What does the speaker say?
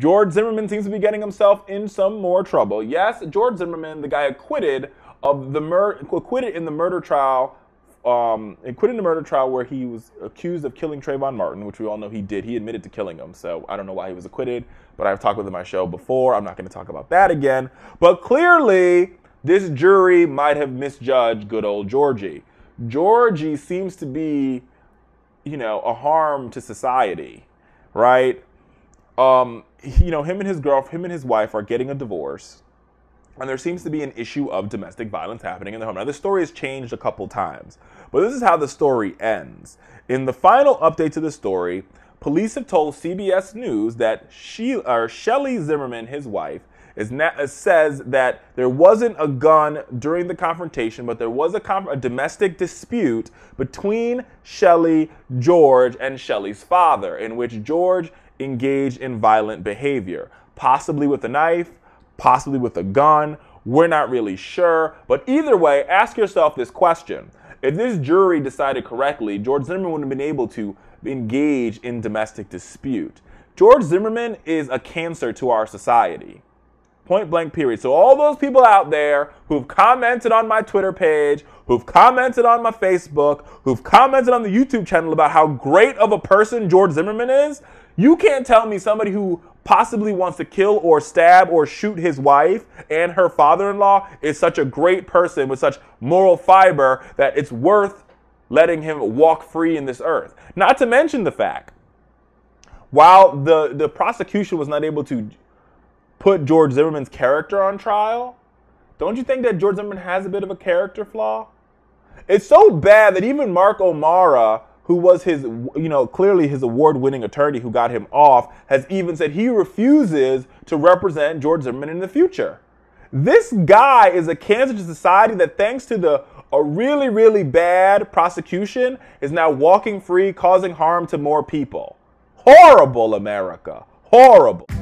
George Zimmerman seems to be getting himself in some more trouble. Yes, George Zimmerman, the guy acquitted of the mur- acquitted in the murder trial, um, acquitted in the murder trial where he was accused of killing Trayvon Martin, which we all know he did. He admitted to killing him, so I don't know why he was acquitted. But I've talked with him on my show before. I'm not going to talk about that again. But clearly, this jury might have misjudged good old Georgie. Georgie seems to be, you know, a harm to society, right? um, you know, him and his girl, him and his wife are getting a divorce, and there seems to be an issue of domestic violence happening in the home. Now, the story has changed a couple times, but this is how the story ends. In the final update to the story, police have told CBS News that she or Shelley Zimmerman, his wife, is uh, says that there wasn't a gun during the confrontation, but there was a, a domestic dispute between Shelley, George, and Shelley's father, in which George engage in violent behavior, possibly with a knife, possibly with a gun. We're not really sure. But either way, ask yourself this question. If this jury decided correctly, George Zimmerman wouldn't have been able to engage in domestic dispute. George Zimmerman is a cancer to our society. Point blank, period. So, all those people out there who've commented on my Twitter page, who've commented on my Facebook, who've commented on the YouTube channel about how great of a person George Zimmerman is, you can't tell me somebody who possibly wants to kill or stab or shoot his wife and her father in law is such a great person with such moral fiber that it's worth letting him walk free in this earth. Not to mention the fact, while the, the prosecution was not able to put George Zimmerman's character on trial? Don't you think that George Zimmerman has a bit of a character flaw? It's so bad that even Mark O'Mara, who was his, you know, clearly his award winning attorney who got him off, has even said he refuses to represent George Zimmerman in the future. This guy is a cancer to society that, thanks to the a really, really bad prosecution, is now walking free, causing harm to more people. Horrible, America. Horrible.